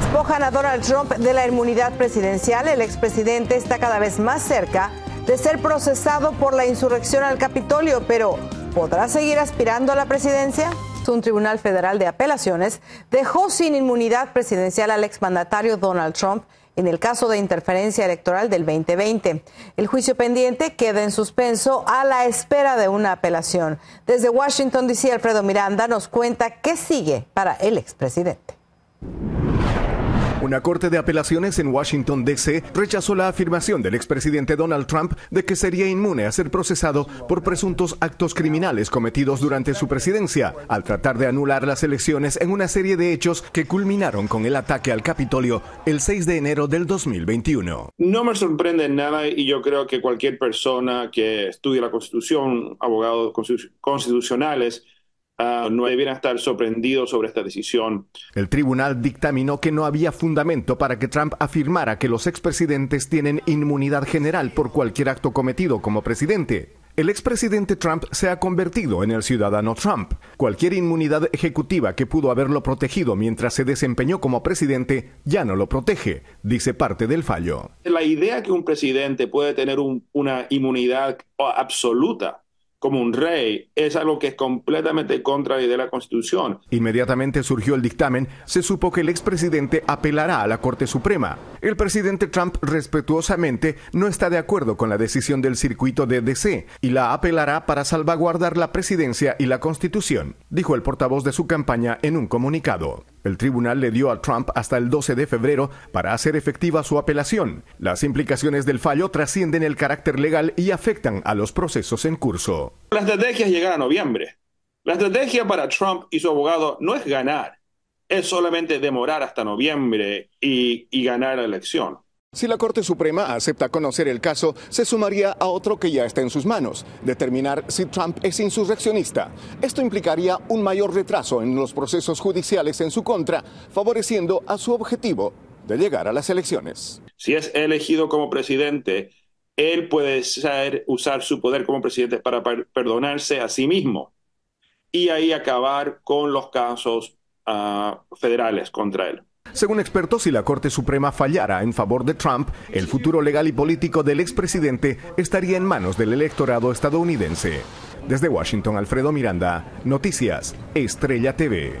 Despojan a Donald Trump de la inmunidad presidencial. El expresidente está cada vez más cerca de ser procesado por la insurrección al Capitolio, pero ¿podrá seguir aspirando a la presidencia? Un tribunal federal de apelaciones dejó sin inmunidad presidencial al exmandatario Donald Trump en el caso de interferencia electoral del 2020. El juicio pendiente queda en suspenso a la espera de una apelación. Desde Washington, D.C., Alfredo Miranda nos cuenta qué sigue para el expresidente. Una corte de apelaciones en Washington, D.C. rechazó la afirmación del expresidente Donald Trump de que sería inmune a ser procesado por presuntos actos criminales cometidos durante su presidencia, al tratar de anular las elecciones en una serie de hechos que culminaron con el ataque al Capitolio el 6 de enero del 2021. No me sorprende nada y yo creo que cualquier persona que estudie la Constitución, abogados constitucionales, Ah, no debieran estar sorprendidos sobre esta decisión. El tribunal dictaminó que no había fundamento para que Trump afirmara que los expresidentes tienen inmunidad general por cualquier acto cometido como presidente. El expresidente Trump se ha convertido en el ciudadano Trump. Cualquier inmunidad ejecutiva que pudo haberlo protegido mientras se desempeñó como presidente ya no lo protege, dice parte del fallo. La idea que un presidente puede tener una inmunidad absoluta como un rey es algo que es completamente contra la de la Constitución. Inmediatamente surgió el dictamen, se supo que el expresidente apelará a la Corte Suprema. El presidente Trump respetuosamente no está de acuerdo con la decisión del circuito de DC y la apelará para salvaguardar la presidencia y la Constitución, dijo el portavoz de su campaña en un comunicado. El tribunal le dio a Trump hasta el 12 de febrero para hacer efectiva su apelación. Las implicaciones del fallo trascienden el carácter legal y afectan a los procesos en curso. La estrategia es llegar a noviembre. La estrategia para Trump y su abogado no es ganar, es solamente demorar hasta noviembre y, y ganar la elección. Si la Corte Suprema acepta conocer el caso, se sumaría a otro que ya está en sus manos, determinar si Trump es insurreccionista. Esto implicaría un mayor retraso en los procesos judiciales en su contra, favoreciendo a su objetivo de llegar a las elecciones. Si es elegido como presidente, él puede usar su poder como presidente para perdonarse a sí mismo y ahí acabar con los casos ah, federales contra él. Según expertos, si la Corte Suprema fallara en favor de Trump, el futuro legal y político del expresidente estaría en manos del electorado estadounidense. Desde Washington, Alfredo Miranda, Noticias, Estrella TV.